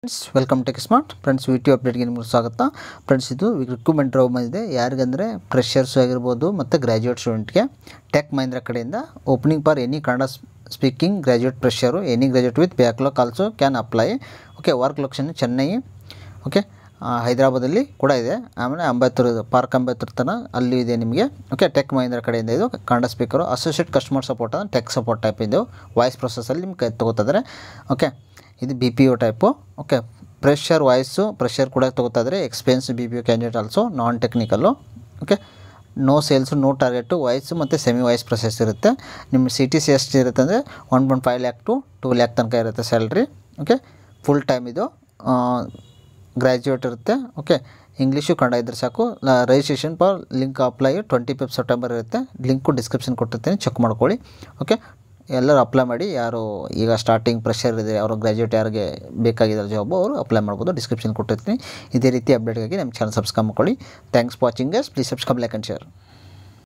friends welcome tech smart friends video ಅಪ್ಡೇಟ್ಗೆ ನಿಮಗೆ ಸ್ವಾಗತ ಫ್ರೆಂಡ್ಸ್ ಇದು ರಿಕ್ರೂಟ್ಮೆಂಟ್ ಡ್ರೌಮ್ ಇದೆ ಯಾರಿಗಂದರೆ ಫ್ರೆಷರ್ಸ್ ಆಗಿರ್ಬೋದು ಮತ್ತು ಗ್ರ್ಯಾಜುಯೇಟ್ ಸ್ಟೂಡೆಂಟ್ಗೆ ಟೆಕ್ ಮಹೇಂದ್ರ ಕಡೆಯಿಂದ opening for any Kannada speaking graduate fresher any graduate with backlog also can apply okay work location Chennai okay ಹೈದರಾಬಾದಲ್ಲಿ ಕೂಡ ಇದೆ ಆಮೇಲೆ ಅಂಬೇತ್ಕರ್ ಪಾರ್ಕ್ ಅಂಬೇತ್ಕರ್ ತನ ಅಲ್ಲಿ ಇದೆ ನಿಮಗೆ ಓಕೆ ಟೆಕ್ ಮಹೇಂದ್ರ ಕಡೆಯಿಂದ ಇದು Kannada speaker associate customer support tech support type ಇದು ವಾಯ್ಸ್ ಪ್ರೊಸೆಸಲ್ಲಿ ನಿಮ್ಗೆ ತೊಗೋತಿದ್ದಾರೆ ಓಕೆ ಇದು B P U type okay fresher voice fresher ಕೂಡ ತಗೋತಾ experience B P U candidate also non technical okay no sales no target voice ಮತ್ತು semi voice process ಇರುತ್ತೆ ನಿಮ್ಮ ಸಿ ಟಿ ಸಿ ಎಷ್ಟು ಇರುತ್ತೆ ಅಂದರೆ one point five lakh to two lakh ತನಕ ಇರುತ್ತೆ ಸ್ಯಾಲ್ರಿ ಓಕೆ ಫುಲ್ ಟೈಮ್ ಇದು ಗ್ರ್ಯಾಜುಯೇಟ್ ಇರುತ್ತೆ ಓಕೆ ಇಂಗ್ಲೀಷು ಕನ್ನಡ ಇದ್ದರೆ ಸಾಕು registration for link apply twenty fifth September ಇರುತ್ತೆ ಲಿಂಕು ಡಿಸ್ಕ್ರಿಪ್ಷನ್ ಕೊಟ್ಟಿರ್ತೀನಿ ಚೆಕ್ ಮಾಡ್ಕೊಳ್ಳಿ ಓಕೆ ಎಲ್ಲರೂ ಅಪ್ಲೈ ಮಾಡಿ ಯಾರು ಈಗ ಸ್ಟಾರ್ಟಿಂಗ್ ಪ್ರೆಷರ್ ಇದೆ ಅವರು ಗ್ರ್ಯಾಜುಯೇಟ್ ಯಾರಿಗೆ ಬೇಕಾಗಿದ್ದಾರೆ ಜಾಬ್ ಅವರು ಅಪ್ಲೈ ಮಾಡ್ಬೋದು ಡಿಸ್ಕ್ರಿಪ್ಷನ್ ಕೊಟ್ಟಿರ್ತೀನಿ ಇದೇ ರೀತಿ ಅಪ್ಡೇಟ್ಗಾಗಿ ನಮ್ಮ ಚಾನಲ್ ಸಬ್ಸ್ಕ್ರೈಬ್ ಮಾಡ್ಕೊಳ್ಳಿ thanks for watching S please subscribe like and share